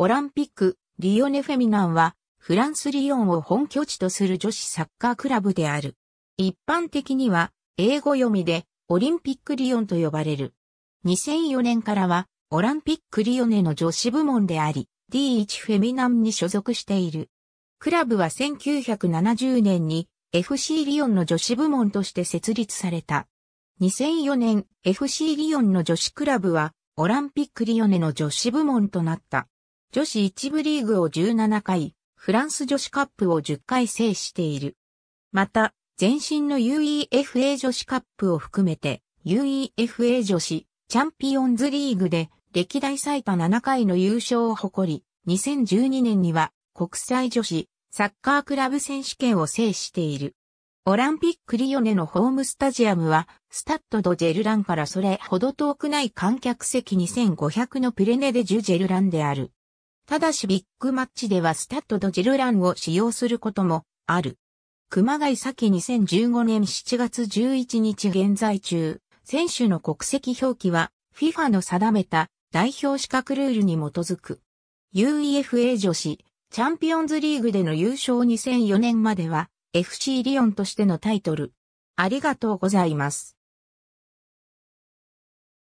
オランピック、リオネフェミナンは、フランスリオンを本拠地とする女子サッカークラブである。一般的には、英語読みで、オリンピックリオンと呼ばれる。2004年からは、オランピックリオネの女子部門であり、D1 フェミナンに所属している。クラブは1970年に FC リオンの女子部門として設立された。2004年 FC リオンの女子クラブはオランピックリオネの女子部門となった。女子一部リーグを17回、フランス女子カップを10回制している。また、前身の UEFA 女子カップを含めて UEFA 女子チャンピオンズリーグで歴代最多7回の優勝を誇り、2012年には国際女子サッカークラブ選手権を制している。オランピックリオネのホームスタジアムは、スタッド・ド・ジェルランからそれほど遠くない観客席2500のプレネデ・ジュ・ジェルランである。ただしビッグマッチではスタッドドジルランを使用することもある。熊谷咲2015年7月11日現在中、選手の国籍表記は FIFA の定めた代表資格ルールに基づく。UEFA 女子、チャンピオンズリーグでの優勝2004年までは FC リオンとしてのタイトル。ありがとうございます。